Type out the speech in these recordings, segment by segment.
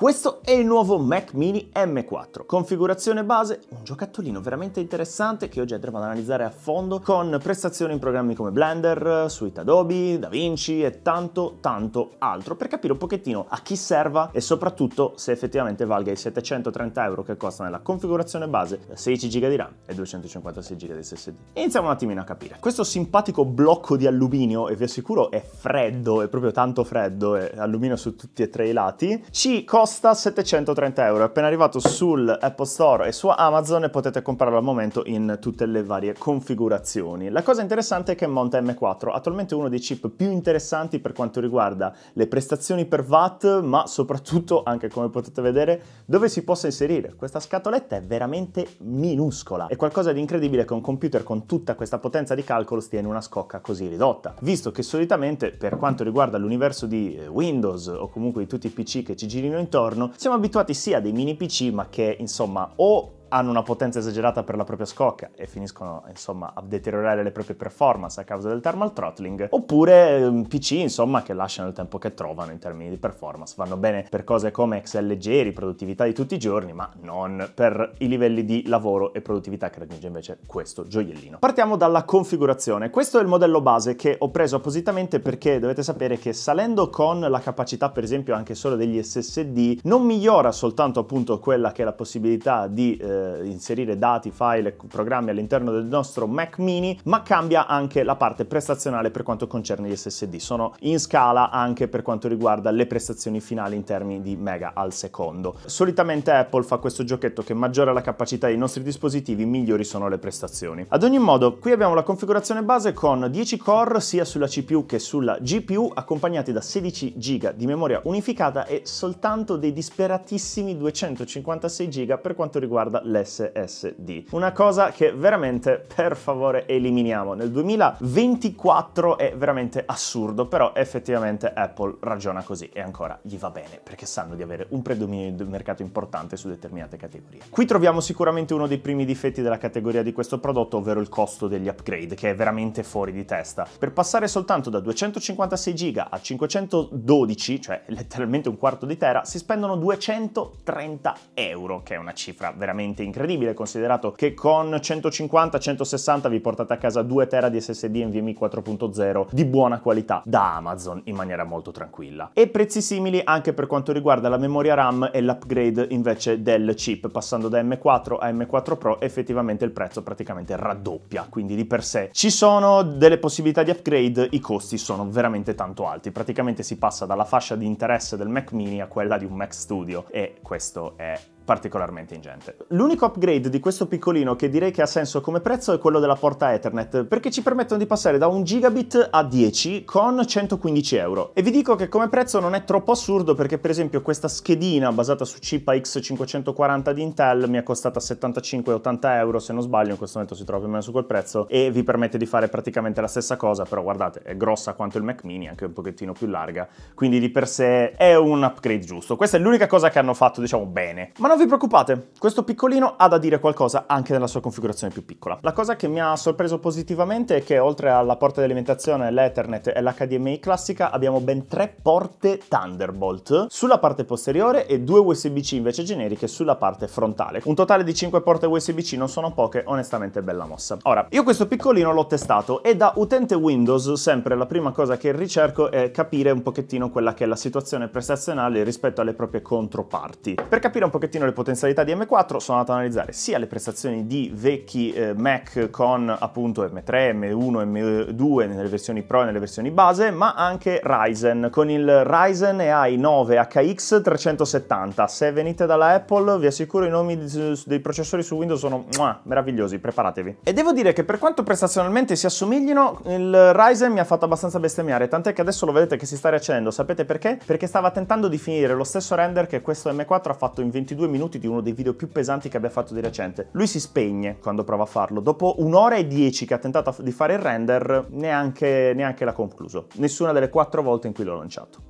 Questo è il nuovo Mac Mini M4, configurazione base, un giocattolino veramente interessante che oggi andremo ad analizzare a fondo con prestazioni in programmi come Blender, Suite Adobe, DaVinci e tanto tanto altro per capire un pochettino a chi serva e soprattutto se effettivamente valga i 730 euro che costa nella configurazione base 16 GB di RAM e 256 GB di SSD. Iniziamo un attimino a capire. Questo simpatico blocco di alluminio, e vi assicuro è freddo, è proprio tanto freddo, è alluminio su tutti e tre i lati, ci costa costa 730 euro, è appena arrivato sul Apple Store e su Amazon e potete comprarlo al momento in tutte le varie configurazioni. La cosa interessante è che monta M4, attualmente uno dei chip più interessanti per quanto riguarda le prestazioni per watt, ma soprattutto, anche come potete vedere, dove si possa inserire. Questa scatoletta è veramente minuscola, è qualcosa di incredibile che un computer con tutta questa potenza di calcolo stia in una scocca così ridotta, visto che solitamente per quanto riguarda l'universo di eh, Windows o comunque di tutti i PC che ci girino intorno, intorno, siamo abituati sia a dei mini PC ma che insomma o hanno una potenza esagerata per la propria scocca e finiscono insomma a deteriorare le proprie performance a causa del thermal throttling, oppure ehm, PC insomma che lasciano il tempo che trovano in termini di performance, vanno bene per cose come Excel leggeri, produttività di tutti i giorni, ma non per i livelli di lavoro e produttività che raggiunge invece questo gioiellino. Partiamo dalla configurazione, questo è il modello base che ho preso appositamente perché dovete sapere che salendo con la capacità per esempio anche solo degli SSD non migliora soltanto appunto quella che è la possibilità di eh, eh, inserire dati, file e programmi all'interno del nostro Mac mini, ma cambia anche la parte prestazionale per quanto concerne gli SSD. Sono in scala anche per quanto riguarda le prestazioni finali in termini di mega al secondo. Solitamente Apple fa questo giochetto che maggiore la capacità dei nostri dispositivi, migliori sono le prestazioni. Ad ogni modo, qui abbiamo la configurazione base con 10 core sia sulla CPU che sulla GPU, accompagnati da 16 GB di memoria unificata e soltanto dei disperatissimi 256 GB per quanto riguarda l'SSD. Una cosa che veramente per favore eliminiamo. Nel 2024 è veramente assurdo, però effettivamente Apple ragiona così e ancora gli va bene perché sanno di avere un predominio di mercato importante su determinate categorie. Qui troviamo sicuramente uno dei primi difetti della categoria di questo prodotto, ovvero il costo degli upgrade, che è veramente fuori di testa. Per passare soltanto da 256 GB a 512, cioè letteralmente un quarto di tera, si spendono 230 euro, che è una cifra veramente veramente incredibile considerato che con 150-160 vi portate a casa 2 tera di SSD NVMe 4.0 di buona qualità da Amazon in maniera molto tranquilla. E prezzi simili anche per quanto riguarda la memoria RAM e l'upgrade invece del chip, passando da M4 a M4 Pro effettivamente il prezzo praticamente raddoppia, quindi di per sé ci sono delle possibilità di upgrade, i costi sono veramente tanto alti, praticamente si passa dalla fascia di interesse del Mac mini a quella di un Mac Studio e questo è particolarmente ingente. L'unico upgrade di questo piccolino che direi che ha senso come prezzo è quello della porta Ethernet, perché ci permettono di passare da 1 gigabit a 10 con 115 euro. E vi dico che come prezzo non è troppo assurdo perché per esempio questa schedina basata su CIPA X540 di Intel mi è costata 75-80 euro se non sbaglio, in questo momento si trova più o meno su quel prezzo e vi permette di fare praticamente la stessa cosa, però guardate è grossa quanto il Mac mini, anche un pochettino più larga, quindi di per sé è un upgrade giusto. Questa è l'unica cosa che hanno fatto diciamo bene. Ma non vi preoccupate, questo piccolino ha da dire qualcosa anche nella sua configurazione più piccola. La cosa che mi ha sorpreso positivamente è che oltre alla porta di alimentazione, l'Ethernet e l'HDMI classica abbiamo ben tre porte Thunderbolt sulla parte posteriore e due USB-C invece generiche sulla parte frontale. Un totale di 5 porte USB-C non sono poche, onestamente bella mossa. Ora, io questo piccolino l'ho testato e da utente Windows sempre la prima cosa che ricerco è capire un pochettino quella che è la situazione prestazionale rispetto alle proprie controparti. Per capire un pochettino le potenzialità di M4, sono andato ad analizzare sia le prestazioni di vecchi eh, Mac con appunto M3, M1, M2 nelle versioni Pro e nelle versioni base, ma anche Ryzen con il Ryzen AI 9 HX 370. Se venite dalla Apple, vi assicuro i nomi dei processori su Windows sono muah, meravigliosi, preparatevi. E devo dire che per quanto prestazionalmente si assomiglino, il Ryzen mi ha fatto abbastanza bestemmiare, tant'è che adesso lo vedete che si sta riaccendendo, sapete perché? Perché stava tentando di finire lo stesso render che questo M4 ha fatto in 22 minuti di uno dei video più pesanti che abbia fatto di recente. Lui si spegne quando prova a farlo. Dopo un'ora e dieci che ha tentato di fare il render, neanche, neanche l'ha concluso. Nessuna delle quattro volte in cui l'ho lanciato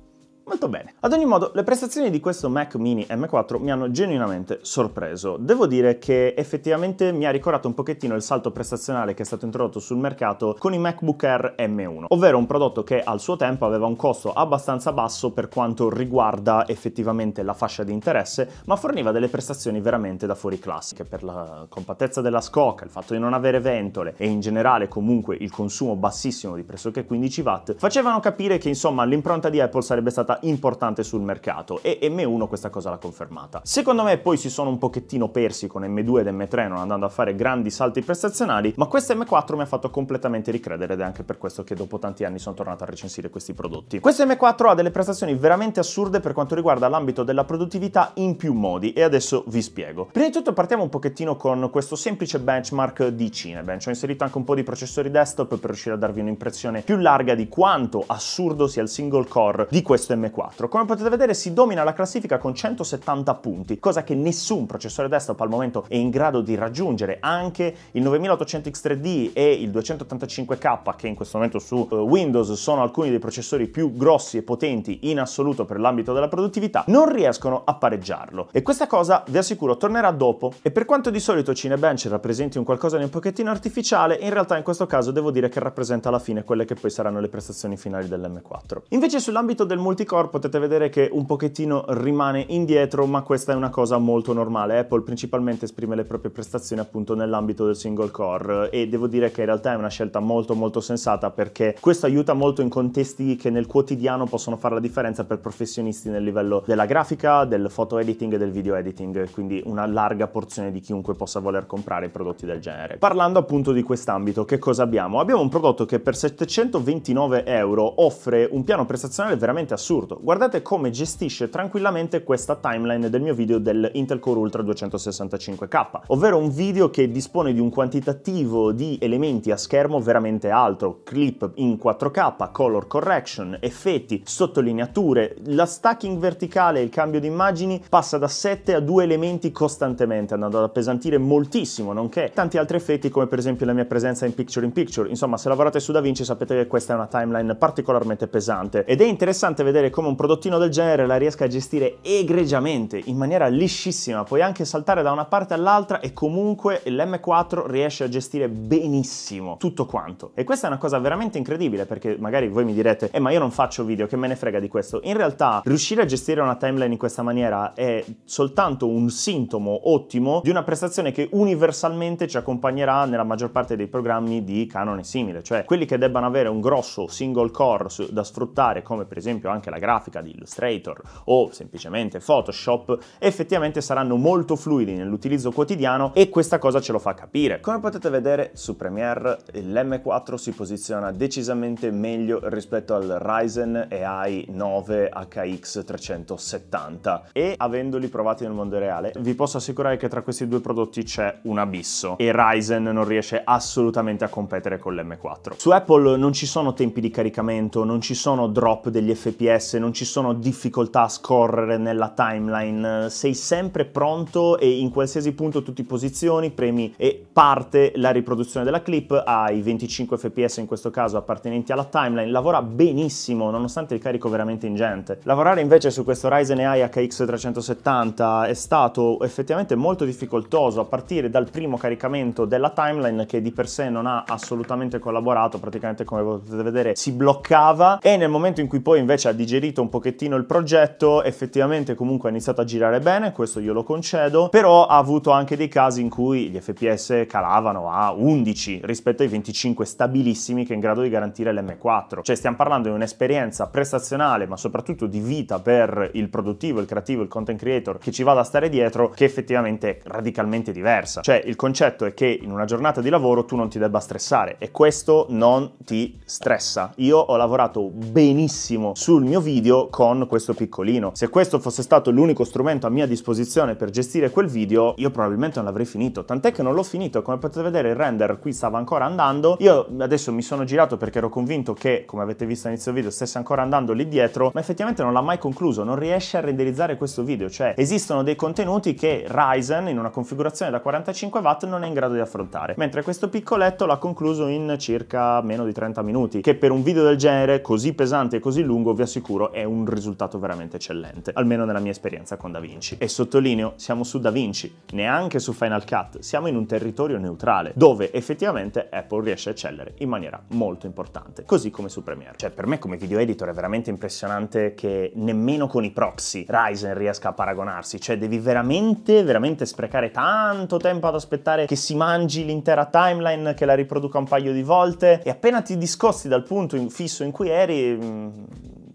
molto bene. Ad ogni modo, le prestazioni di questo Mac Mini M4 mi hanno genuinamente sorpreso. Devo dire che effettivamente mi ha ricordato un pochettino il salto prestazionale che è stato introdotto sul mercato con i MacBook Air M1, ovvero un prodotto che al suo tempo aveva un costo abbastanza basso per quanto riguarda effettivamente la fascia di interesse, ma forniva delle prestazioni veramente da fuori classiche per la compattezza della scocca, il fatto di non avere ventole e in generale comunque il consumo bassissimo di pressoché 15 watt, facevano capire che insomma l'impronta di Apple sarebbe stata importante sul mercato e M1 questa cosa l'ha confermata. Secondo me poi si sono un pochettino persi con M2 ed M3 non andando a fare grandi salti prestazionali, ma questa M4 mi ha fatto completamente ricredere ed è anche per questo che dopo tanti anni sono tornato a recensire questi prodotti. Questa M4 ha delle prestazioni veramente assurde per quanto riguarda l'ambito della produttività in più modi e adesso vi spiego. Prima di tutto partiamo un pochettino con questo semplice benchmark di Cinebench. Ho inserito anche un po' di processori desktop per riuscire a darvi un'impressione più larga di quanto assurdo sia il single core di questo M4 4 Come potete vedere si domina la classifica con 170 punti, cosa che nessun processore desktop al momento è in grado di raggiungere, anche il 9800X3D e il 285K che in questo momento su eh, Windows sono alcuni dei processori più grossi e potenti in assoluto per l'ambito della produttività, non riescono a pareggiarlo. E questa cosa, vi assicuro, tornerà dopo. E per quanto di solito Cinebench rappresenti un qualcosa di un pochettino artificiale, in realtà in questo caso devo dire che rappresenta alla fine quelle che poi saranno le prestazioni finali dell'M4. Invece sull'ambito del multicore Core potete vedere che un pochettino rimane indietro, ma questa è una cosa molto normale. Apple principalmente esprime le proprie prestazioni appunto nell'ambito del single core e devo dire che in realtà è una scelta molto molto sensata perché questo aiuta molto in contesti che nel quotidiano possono fare la differenza per professionisti nel livello della grafica, del photo editing e del video editing, quindi una larga porzione di chiunque possa voler comprare prodotti del genere. Parlando appunto di quest'ambito, che cosa abbiamo? Abbiamo un prodotto che per 729 euro offre un piano prestazionale veramente assurdo assurdo. Guardate come gestisce tranquillamente questa timeline del mio video dell'Intel Core Ultra 265K, ovvero un video che dispone di un quantitativo di elementi a schermo veramente alto, clip in 4K, color correction, effetti, sottolineature, la stacking verticale e il cambio di immagini passa da 7 a 2 elementi costantemente, andando ad appesantire moltissimo, nonché tanti altri effetti come per esempio la mia presenza in picture in picture. Insomma, se lavorate su DaVinci sapete che questa è una timeline particolarmente pesante ed è interessante vedere come un prodottino del genere la riesca a gestire egregiamente, in maniera liscissima, puoi anche saltare da una parte all'altra e comunque l'M4 riesce a gestire benissimo tutto quanto. E questa è una cosa veramente incredibile perché magari voi mi direte eh ma io non faccio video, che me ne frega di questo. In realtà riuscire a gestire una timeline in questa maniera è soltanto un sintomo ottimo di una prestazione che universalmente ci accompagnerà nella maggior parte dei programmi di canone simile, cioè quelli che debbano avere un grosso single core da sfruttare come per esempio anche la grafica di Illustrator o semplicemente Photoshop, effettivamente saranno molto fluidi nell'utilizzo quotidiano e questa cosa ce lo fa capire. Come potete vedere su Premiere l'M4 si posiziona decisamente meglio rispetto al Ryzen AI 9 HX 370 e avendoli provati nel mondo reale vi posso assicurare che tra questi due prodotti c'è un abisso e Ryzen non riesce assolutamente a competere con l'M4. Su Apple non ci sono tempi di caricamento, non ci sono drop degli FPS scommesse, non ci sono difficoltà a scorrere nella timeline, sei sempre pronto e in qualsiasi punto tu ti posizioni, premi e parte la riproduzione della clip, ai 25 fps in questo caso appartenenti alla timeline, lavora benissimo nonostante il carico veramente ingente. Lavorare invece su questo Ryzen AI HX 370 è stato effettivamente molto difficoltoso a partire dal primo caricamento della timeline che di per sé non ha assolutamente collaborato, praticamente come potete vedere si bloccava e nel momento in cui poi invece ha digerito alleggerito un pochettino il progetto, effettivamente comunque ha iniziato a girare bene, questo io lo concedo, però ha avuto anche dei casi in cui gli FPS calavano a 11 rispetto ai 25 stabilissimi che è in grado di garantire l'M4. Cioè stiamo parlando di un'esperienza prestazionale, ma soprattutto di vita per il produttivo, il creativo, il content creator che ci vada a stare dietro, che effettivamente è radicalmente diversa. Cioè il concetto è che in una giornata di lavoro tu non ti debba stressare e questo non ti stressa. Io ho lavorato benissimo sul mio video video con questo piccolino. Se questo fosse stato l'unico strumento a mia disposizione per gestire quel video, io probabilmente non l'avrei finito. Tant'è che non l'ho finito, come potete vedere il render qui stava ancora andando. Io adesso mi sono girato perché ero convinto che, come avete visto all'inizio video, stesse ancora andando lì dietro, ma effettivamente non l'ha mai concluso, non riesce a renderizzare questo video. Cioè, esistono dei contenuti che Ryzen in una configurazione da 45 watt non è in grado di affrontare, mentre questo piccoletto l'ha concluso in circa meno di 30 minuti, che per un video del genere così pesante e così lungo vi assicuro futuro è un risultato veramente eccellente, almeno nella mia esperienza con DaVinci. E sottolineo, siamo su DaVinci, neanche su Final Cut, siamo in un territorio neutrale, dove effettivamente Apple riesce a eccellere in maniera molto importante, così come su Premiere. Cioè per me come video editor è veramente impressionante che nemmeno con i proxy Ryzen riesca a paragonarsi, cioè devi veramente, veramente sprecare tanto tempo ad aspettare che si mangi l'intera timeline, che la riproduca un paio di volte e appena ti discosti dal punto in fisso in cui eri... Mh mm,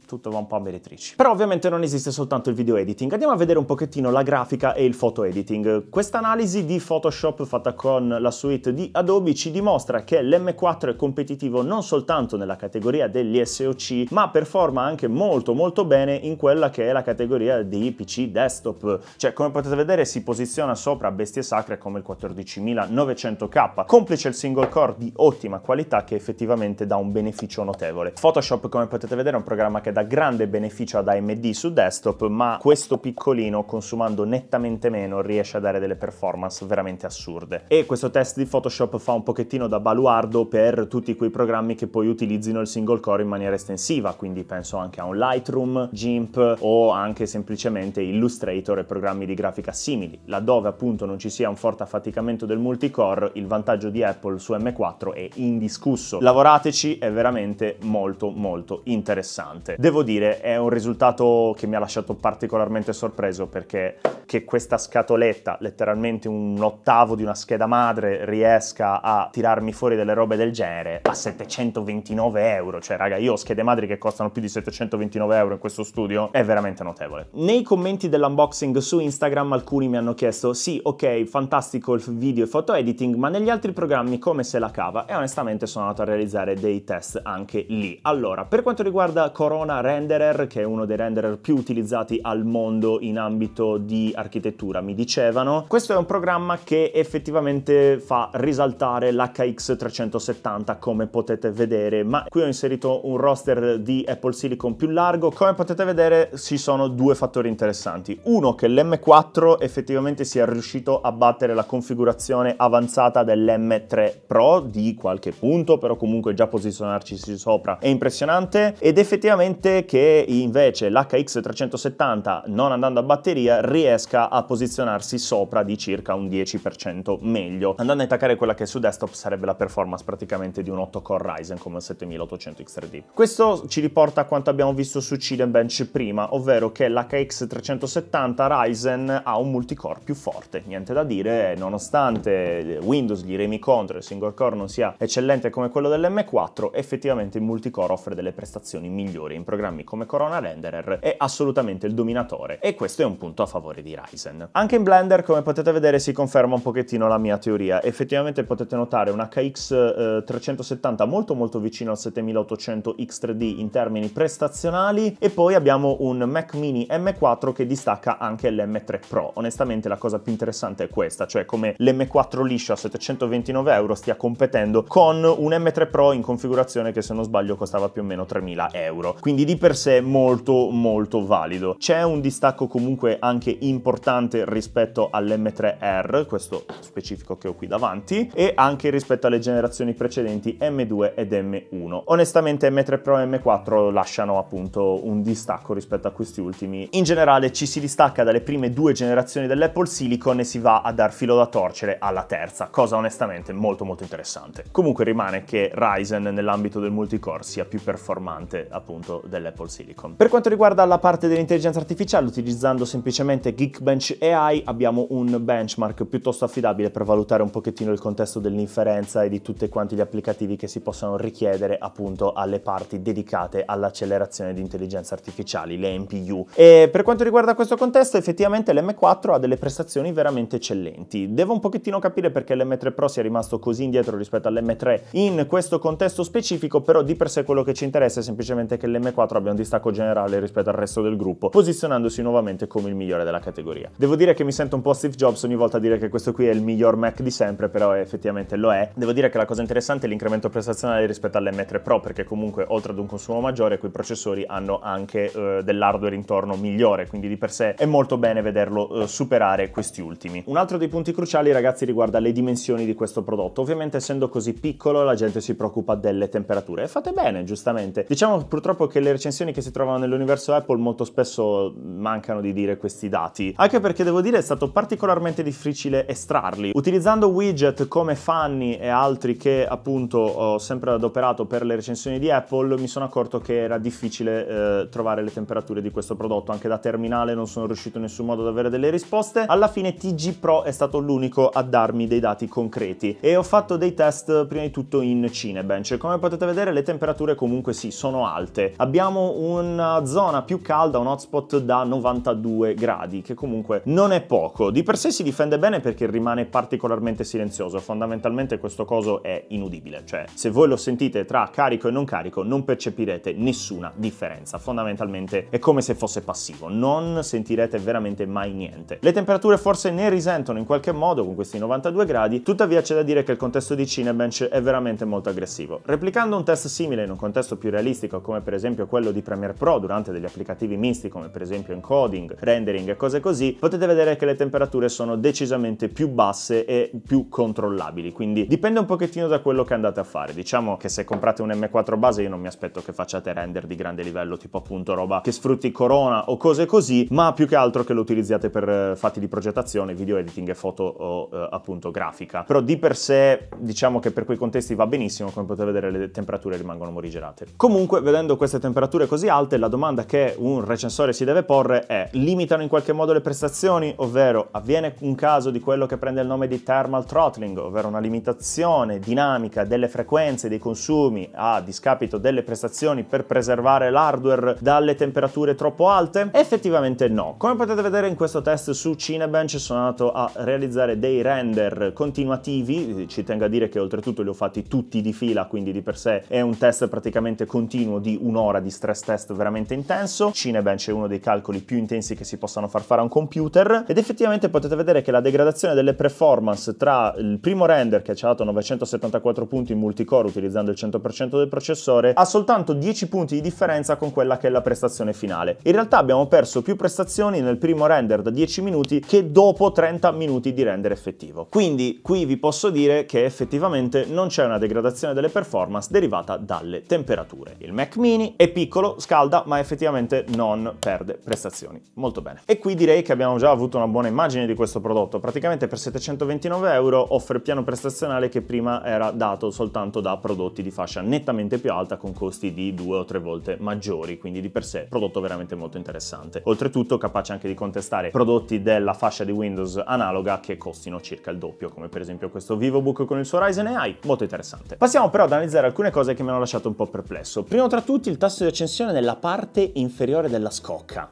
tutto va un po' a meretrici. Però ovviamente non esiste soltanto il video editing, andiamo a vedere un pochettino la grafica e il photo editing. Quest'analisi di Photoshop fatta con la suite di Adobe ci dimostra che l'M4 è competitivo non soltanto nella categoria degli SOC, ma performa anche molto molto bene in quella che è la categoria di PC desktop. Cioè, come potete vedere, si posiziona sopra bestie sacre come il 14900K. Complice il single core di ottima qualità che effettivamente dà un beneficio notevole. Photoshop, come potete vedere, è un programma che dà grande beneficio ad AMD su desktop, ma questo piccolino consumando nettamente meno riesce a dare delle performance veramente assurde. E questo test di Photoshop fa un pochettino da baluardo per tutti quei programmi che poi utilizzino il single core in maniera estensiva, quindi penso anche a un Lightroom, GIMP o anche semplicemente Illustrator e programmi di grafica simili, laddove appunto non ci sia un forte affaticamento del multicore, il vantaggio di Apple su M4 è indiscusso. Lavorateci, è veramente molto molto interessante. Devo dire, è un risultato che mi ha lasciato particolarmente sorpreso perché che questa scatoletta, letteralmente un ottavo di una scheda madre, riesca a tirarmi fuori delle robe del genere a 729 euro. Cioè, raga, io ho schede madri che costano più di 729 euro in questo studio, è veramente notevole. Nei commenti dell'unboxing su Instagram alcuni mi hanno chiesto, sì, ok, fantastico il video e foto editing, ma negli altri programmi come se la cava? E onestamente sono andato a realizzare dei test anche lì. Allora, per quanto riguarda Corona Renderer, che è uno dei renderer più utilizzati al mondo in ambito di architettura, mi dicevano. Questo è un programma che effettivamente fa risaltare l'HX370 come potete vedere, ma qui ho inserito un roster di Apple Silicon più largo. Come potete vedere ci sono due fattori interessanti. Uno che l'M4 effettivamente sia riuscito a battere la configurazione avanzata dell'M3 Pro di qualche punto, però comunque già posizionarci sopra è impressionante ed effettivamente permette che invece l'HX370 non andando a batteria riesca a posizionarsi sopra di circa un 10% meglio andando a intaccare quella che su desktop sarebbe la performance praticamente di un 8 core Ryzen come il 7800 X3D. Questo ci riporta a quanto abbiamo visto su Ciden Bench prima ovvero che l'HX370 Ryzen ha un multicore più forte niente da dire nonostante Windows gli remi contro il single core non sia eccellente come quello dell'M4 effettivamente il multicore offre delle prestazioni migliori in programmazione programmi come Corona Renderer è assolutamente il dominatore e questo è un punto a favore di Ryzen. Anche in Blender come potete vedere si conferma un pochettino la mia teoria, effettivamente potete notare un HX eh, 370 molto molto vicino al 7800 X3D in termini prestazionali e poi abbiamo un Mac mini M4 che distacca anche l'M3 Pro, onestamente la cosa più interessante è questa, cioè come l'M4 liscio a 729 euro stia competendo con un M3 Pro in configurazione che se non sbaglio costava più o meno 3000 euro, quindi di per sé molto molto valido. C'è un distacco comunque anche importante rispetto all'M3R, questo specifico che ho qui davanti, e anche rispetto alle generazioni precedenti M2 ed M1. Onestamente M3 Pro e M4 lasciano appunto un distacco rispetto a questi ultimi. In generale ci si distacca dalle prime due generazioni dell'Apple Silicon e si va a dar filo da torcere alla terza, cosa onestamente molto molto interessante. Comunque rimane che Ryzen nell'ambito del multicore sia più performante appunto del dell'Apple Silicon. Per quanto riguarda la parte dell'intelligenza artificiale, utilizzando semplicemente Geekbench AI abbiamo un benchmark piuttosto affidabile per valutare un pochettino il contesto dell'inferenza e di tutti quanti gli applicativi che si possano richiedere appunto alle parti dedicate all'accelerazione di intelligenza artificiale, le MPU. E per quanto riguarda questo contesto, effettivamente l'M4 ha delle prestazioni veramente eccellenti. Devo un pochettino capire perché l'M3 Pro sia rimasto così indietro rispetto all'M3 in questo contesto specifico, però di per sé quello che ci interessa è semplicemente che l'M4 2024 abbia un distacco generale rispetto al resto del gruppo, posizionandosi nuovamente come il migliore della categoria. Devo dire che mi sento un po' Steve Jobs ogni volta a dire che questo qui è il miglior Mac di sempre, però effettivamente lo è. Devo dire che la cosa interessante è l'incremento prestazionale rispetto all'M3 Pro, perché comunque oltre ad un consumo maggiore, quei processori hanno anche eh, dell'hardware intorno migliore, quindi di per sé è molto bene vederlo eh, superare questi ultimi. Un altro dei punti cruciali, ragazzi, riguarda le dimensioni di questo prodotto. Ovviamente essendo così piccolo, la gente si preoccupa delle temperature e fate bene, giustamente. Diciamo purtroppo che le recensioni che si trovano nell'universo Apple molto spesso mancano di dire questi dati, anche perché devo dire è stato particolarmente difficile estrarli. Utilizzando widget come Fanny e altri che appunto ho sempre adoperato per le recensioni di Apple, mi sono accorto che era difficile eh, trovare le temperature di questo prodotto, anche da terminale non sono riuscito in nessun modo ad avere delle risposte. Alla fine TG Pro è stato l'unico a darmi dei dati concreti e ho fatto dei test prima di tutto in Cinebench. Come potete vedere le temperature comunque sì, sono alte. Abbiamo abbiamo una zona più calda, un hotspot da 92 gradi, che comunque non è poco. Di per sé si difende bene perché rimane particolarmente silenzioso, fondamentalmente questo coso è inudibile, cioè se voi lo sentite tra carico e non carico non percepirete nessuna differenza, fondamentalmente è come se fosse passivo, non sentirete veramente mai niente. Le temperature forse ne risentono in qualche modo con questi 92 gradi, tuttavia c'è da dire che il contesto di Cinebench è veramente molto aggressivo. Replicando un test simile in un contesto più realistico come per esempio esempio quello di Premiere Pro durante degli applicativi misti come per esempio encoding, rendering e cose così, potete vedere che le temperature sono decisamente più basse e più controllabili, quindi dipende un pochettino da quello che andate a fare. Diciamo che se comprate un M4 base io non mi aspetto che facciate render di grande livello, tipo appunto roba che sfrutti Corona o cose così, ma più che altro che lo utilizziate per eh, fatti di progettazione, video editing e foto o eh, appunto grafica. Però di per sé diciamo che per quei contesti va benissimo, come potete vedere le temperature rimangono morigerate. Comunque vedendo queste temperature temperature così alte, la domanda che un recensore si deve porre è limitano in qualche modo le prestazioni, ovvero avviene un caso di quello che prende il nome di thermal throttling, ovvero una limitazione dinamica delle frequenze dei consumi a discapito delle prestazioni per preservare l'hardware dalle temperature troppo alte? Effettivamente no. Come potete vedere in questo test su Cinebench sono andato a realizzare dei render continuativi, ci tengo a dire che oltretutto li ho fatti tutti di fila, quindi di per sé è un test praticamente continuo di un'ora di di stress test veramente intenso. Cinebench è uno dei calcoli più intensi che si possano far fare a un computer ed effettivamente potete vedere che la degradazione delle performance tra il primo render che ci ha dato 974 punti in multicore utilizzando il 100% del processore ha soltanto 10 punti di differenza con quella che è la prestazione finale. In realtà abbiamo perso più prestazioni nel primo render da 10 minuti che dopo 30 minuti di render effettivo. Quindi qui vi posso dire che effettivamente non c'è una degradazione delle performance derivata dalle temperature. Il Mac mini è piccolo, scalda, ma effettivamente non perde prestazioni. Molto bene. E qui direi che abbiamo già avuto una buona immagine di questo prodotto. Praticamente per 729 euro offre il piano prestazionale che prima era dato soltanto da prodotti di fascia nettamente più alta con costi di due o tre volte maggiori, quindi di per sé prodotto veramente molto interessante. Oltretutto capace anche di contestare prodotti della fascia di Windows analoga che costino circa il doppio, come per esempio questo VivoBook con il suo Ryzen AI, molto interessante. Passiamo però ad analizzare alcune cose che mi hanno lasciato un po' perplesso. Prima tra tutti il tasso di accensione nella parte inferiore della scocca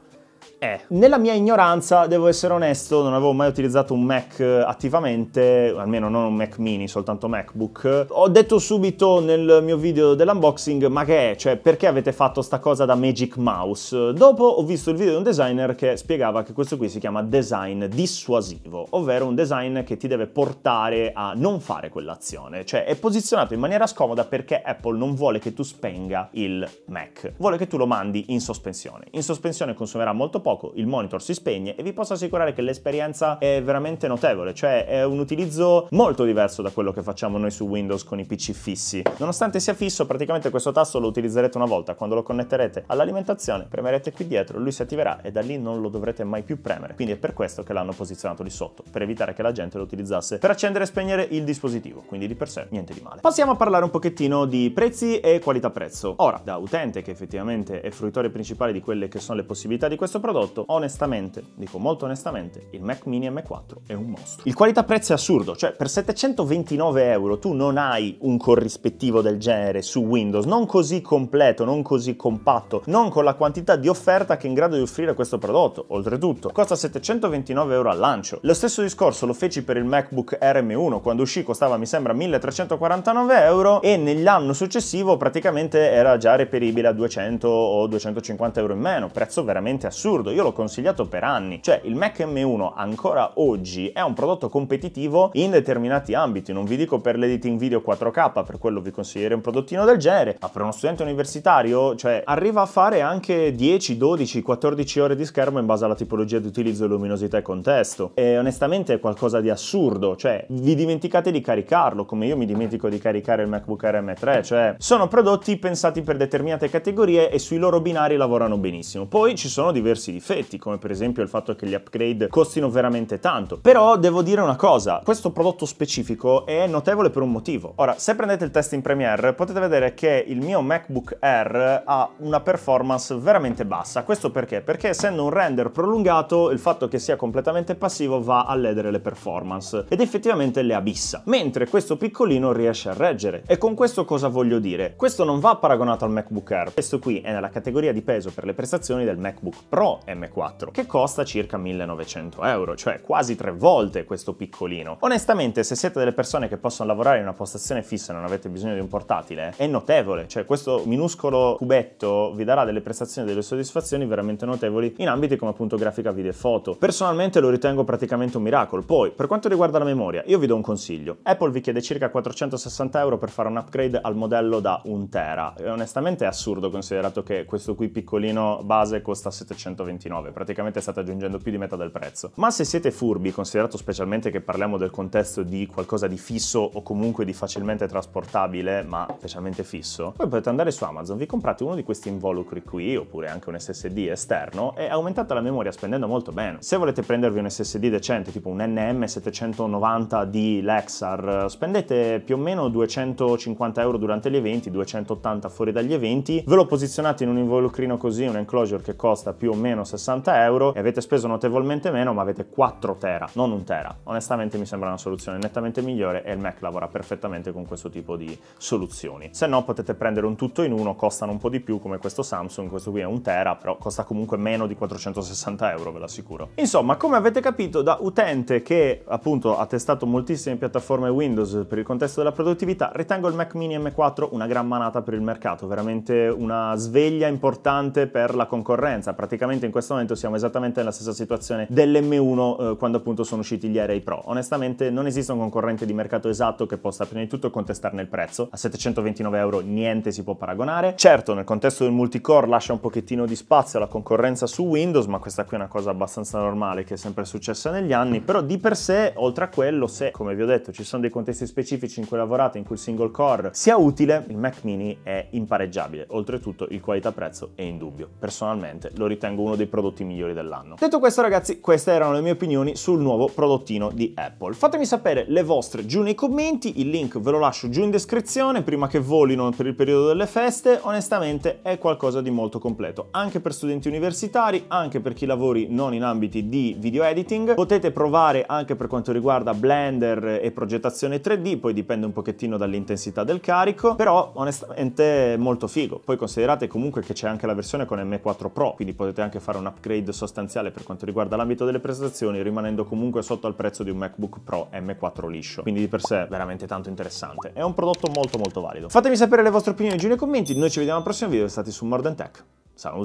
è. Eh. Nella mia ignoranza, devo essere onesto, non avevo mai utilizzato un Mac eh, attivamente, almeno non un Mac mini, soltanto MacBook. Ho detto subito nel mio video dell'unboxing, ma che è? Cioè, perché avete fatto sta cosa da Magic Mouse? Dopo ho visto il video di un designer che spiegava che questo qui si chiama design dissuasivo, ovvero un design che ti deve portare a non fare quell'azione. Cioè, è posizionato in maniera scomoda perché Apple non vuole che tu spenga il Mac. Vuole che tu lo mandi in sospensione. In sospensione consumerà molto poco gioco il monitor si spegne e vi posso assicurare che l'esperienza è veramente notevole, cioè è un utilizzo molto diverso da quello che facciamo noi su Windows con i PC fissi. Nonostante sia fisso, praticamente questo tasto lo utilizzerete una volta, quando lo connetterete all'alimentazione premerete qui dietro, lui si attiverà e da lì non lo dovrete mai più premere, quindi è per questo che l'hanno posizionato lì sotto, per evitare che la gente lo utilizzasse per accendere e spegnere il dispositivo, quindi di per sé niente di male. Passiamo a parlare un pochettino di prezzi e qualità prezzo. Ora, da utente che effettivamente è fruitore principale di quelle che sono le possibilità di questo prodotto, prodotto, onestamente, dico molto onestamente, il Mac Mini M4 è un mostro. Il qualità-prezzo è assurdo, cioè per 729 euro tu non hai un corrispettivo del genere su Windows, non così completo, non così compatto, non con la quantità di offerta che è in grado di offrire questo prodotto. Oltretutto, costa 729 euro al lancio. Lo stesso discorso lo feci per il MacBook RM1, quando uscì costava mi sembra 1349 euro e nell'anno successivo praticamente era già reperibile a 200 o 250 euro in meno, prezzo veramente assurdo ricordo, io l'ho consigliato per anni, cioè il Mac M1 ancora oggi è un prodotto competitivo in determinati ambiti, non vi dico per l'editing video 4K, per quello vi consiglierei un prodottino del genere, ma per uno studente universitario, cioè arriva a fare anche 10, 12, 14 ore di schermo in base alla tipologia di utilizzo, luminosità e contesto. E onestamente è qualcosa di assurdo, cioè vi dimenticate di caricarlo, come io mi dimentico di caricare il MacBook Air M3, cioè sono prodotti pensati per determinate categorie e sui loro binari lavorano benissimo. Poi ci sono diversi difetti, come per esempio il fatto che gli upgrade costino veramente tanto. Però devo dire una cosa, questo prodotto specifico è notevole per un motivo. Ora, se prendete il test in Premiere, potete vedere che il mio MacBook Air ha una performance veramente bassa. Questo perché? Perché essendo un render prolungato, il fatto che sia completamente passivo va a ledere le performance ed effettivamente le abissa. Mentre questo piccolino riesce a reggere. E con questo cosa voglio dire? Questo non va paragonato al MacBook Air. Questo qui è nella categoria di peso per le prestazioni del MacBook Pro M4, che costa circa 1900 euro, cioè quasi tre volte questo piccolino. Onestamente, se siete delle persone che possono lavorare in una postazione fissa e non avete bisogno di un portatile, è notevole, cioè questo minuscolo cubetto vi darà delle prestazioni e delle soddisfazioni veramente notevoli in ambiti come appunto grafica, video e foto. Personalmente lo ritengo praticamente un miracolo. Poi, per quanto riguarda la memoria, io vi do un consiglio. Apple vi chiede circa 460 euro per fare un upgrade al modello da 1 tera. E onestamente è assurdo considerato che questo qui piccolino base costa 720 29, praticamente state aggiungendo più di metà del prezzo. Ma se siete furbi, considerato specialmente che parliamo del contesto di qualcosa di fisso o comunque di facilmente trasportabile, ma specialmente fisso, voi potete andare su Amazon, vi comprate uno di questi involucri qui, oppure anche un SSD esterno, e aumentate la memoria spendendo molto bene. Se volete prendervi un SSD decente, tipo un NM790 d Lexar, spendete più o meno 250 euro durante gli eventi, 280 fuori dagli eventi, ve lo posizionate in un involucrino così, un enclosure che costa più o meno 60 euro e avete speso notevolmente meno ma avete 4 tera, non un tera. Onestamente mi sembra una soluzione nettamente migliore e il Mac lavora perfettamente con questo tipo di soluzioni. Se no potete prendere un tutto in uno, costano un po' di più come questo Samsung, questo qui è un tera, però costa comunque meno di 460 euro, ve lo assicuro. Insomma, come avete capito da utente che appunto ha testato moltissime piattaforme Windows per il contesto della produttività, ritengo il Mac Mini M4 una gran manata per il mercato, veramente una sveglia importante per la concorrenza, praticamente in questo momento siamo esattamente nella stessa situazione dell'M1 eh, quando appunto sono usciti gli Array Pro. Onestamente non esiste un concorrente di mercato esatto che possa prima di tutto contestarne il prezzo. A 729 euro niente si può paragonare. Certo, nel contesto del multicore lascia un pochettino di spazio alla concorrenza su Windows, ma questa qui è una cosa abbastanza normale che è sempre successa negli anni, però di per sé, oltre a quello, se, come vi ho detto, ci sono dei contesti specifici in cui lavorate, in cui il single core sia utile, il Mac mini è impareggiabile. Oltretutto il qualità prezzo è in dubbio. Personalmente lo ritengo uno dei dei prodotti migliori dell'anno. Detto questo ragazzi, queste erano le mie opinioni sul nuovo prodottino di Apple. Fatemi sapere le vostre giù nei commenti, il link ve lo lascio giù in descrizione prima che volino per il periodo delle feste, onestamente è qualcosa di molto completo, anche per studenti universitari, anche per chi lavori non in ambiti di video editing, potete provare anche per quanto riguarda Blender e progettazione 3D, poi dipende un pochettino dall'intensità del carico, però onestamente molto figo. Poi considerate comunque che c'è anche la versione con M4 Pro, quindi potete anche fare fare un upgrade sostanziale per quanto riguarda l'ambito delle prestazioni rimanendo comunque sotto al prezzo di un MacBook Pro M4 liscio quindi di per sé veramente tanto interessante è un prodotto molto molto valido fatemi sapere le vostre opinioni giù nei commenti noi ci vediamo al prossimo video state su More Than Tech Saluto